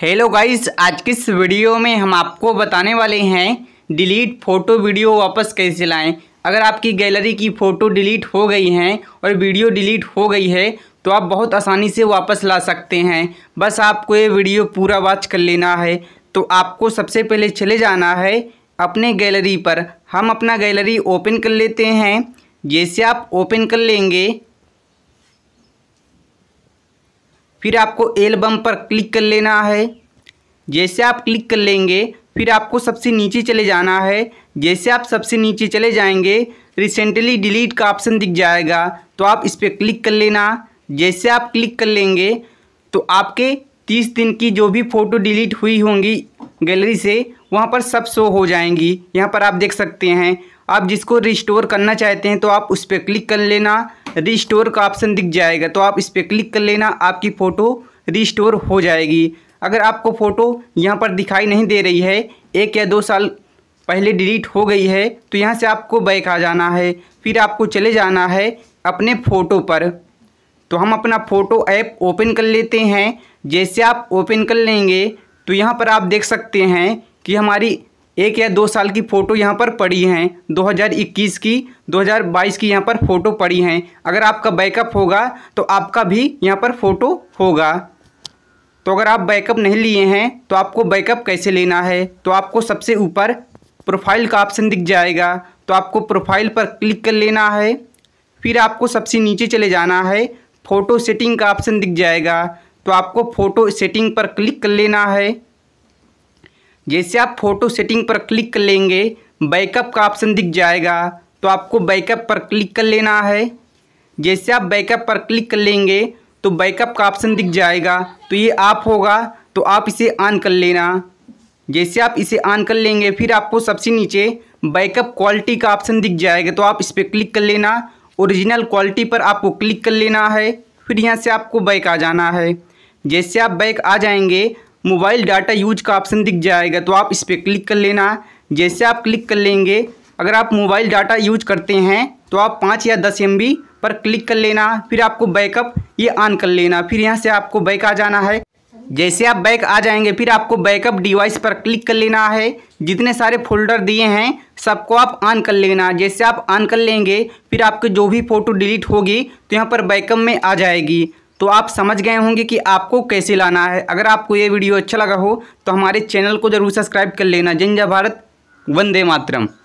hello guys आज की इस वीडियो में हम आपको बताने वाले हैं डिलीट फ़ोटो वीडियो वापस कैसे लाएं अगर आपकी गैलरी की फ़ोटो डिलीट हो गई हैं और वीडियो डिलीट हो गई है तो आप बहुत आसानी से वापस ला सकते हैं बस आपको ये वीडियो पूरा वॉच कर लेना है तो आपको सबसे पहले चले जाना है अपने गैलरी पर हम अपना गैलरी ओपन कर लेते हैं जैसे आप ओपन कर लेंगे फिर आपको एल्बम पर क्लिक कर लेना है जैसे आप क्लिक कर लेंगे फिर आपको सबसे नीचे चले जाना है जैसे आप सबसे नीचे चले जाएंगे रिसेंटली डिलीट का ऑप्शन दिख जाएगा तो आप इस पर क्लिक कर लेना जैसे आप क्लिक कर लेंगे तो आपके तीस दिन की जो भी फ़ोटो डिलीट हुई होंगी गैलरी से वहाँ पर सब शो हो जाएंगी यहाँ पर आप देख सकते हैं आप जिसको रिस्टोर करना चाहते हैं तो आप उस पर क्लिक कर लेना रिस्टोर का ऑप्शन दिख जाएगा तो आप इस पर क्लिक कर लेना आपकी फ़ोटो रिस्टोर हो जाएगी अगर आपको फ़ोटो यहाँ पर दिखाई नहीं दे रही है एक या दो साल पहले डिलीट हो गई है तो यहाँ से आपको बैक आ जाना है फिर आपको चले जाना है अपने फ़ोटो पर तो हम अपना फ़ोटो ऐप ओपन कर लेते हैं जैसे आप ओपन कर लेंगे तो यहाँ पर आप देख सकते हैं कि हमारी एक या दो साल की फ़ोटो यहाँ पर पड़ी हैं 2021 की 2022 की यहाँ पर फ़ोटो पड़ी हैं अगर आपका बैकअप होगा तो आपका भी यहाँ पर फ़ोटो होगा तो अगर आप बैकअप नहीं लिए हैं तो आपको बैकअप कैसे लेना है तो आपको सबसे ऊपर प्रोफाइल का ऑप्शन दिख जाएगा तो आपको प्रोफाइल पर क्लिक कर लेना है फिर आपको सबसे नीचे चले जाना है फ़ोटो सेटिंग का ऑप्शन दिख जाएगा तो आपको फ़ोटो सेटिंग पर क्लिक कर लेना है जैसे आप फ़ोटो सेटिंग पर क्लिक कर लेंगे बैकअप का ऑप्शन दिख जाएगा तो आपको बैकअप पर क्लिक कर लेना है जैसे आप बैकअप पर क्लिक कर लेंगे तो बैकअप का ऑप्शन दिख जाएगा तो ये आप होगा तो आप इसे ऑन कर लेना जैसे आप इसे ऑन कर लेंगे फिर आपको सबसे नीचे बैकअप क्वालिटी का ऑप्शन दिख जाएगा तो आप इस पर क्लिक कर लेना ओरिजिनल क्वालिटी पर आपको क्लिक कर लेना है फिर यहाँ से आपको बैक आ जाना है जैसे आप बैक आ जाएंगे मोबाइल डाटा यूज का ऑप्शन दिख जाएगा तो आप इस पर क्लिक कर लेना जैसे आप क्लिक कर लेंगे अगर आप मोबाइल डाटा यूज करते हैं तो आप पाँच या दस एम पर क्लिक कर लेना फिर आपको बैकअप ये ऑन कर लेना फिर यहाँ से आपको बैक आ जाना है जैसे आप बैक आ जाएंगे फिर आपको बैकअप डिवाइस पर क्लिक कर लेना है जितने सारे फोल्डर दिए हैं सबको आप ऑन कर लेना जैसे आप ऑन कर लेंगे फिर आपके जो भी फ़ोटो डिलीट होगी तो यहाँ पर बैकअप में आ जाएगी तो आप समझ गए होंगे कि आपको कैसे लाना है अगर आपको ये वीडियो अच्छा लगा हो तो हमारे चैनल को ज़रूर सब्सक्राइब कर लेना जय भारत वंदे मातरम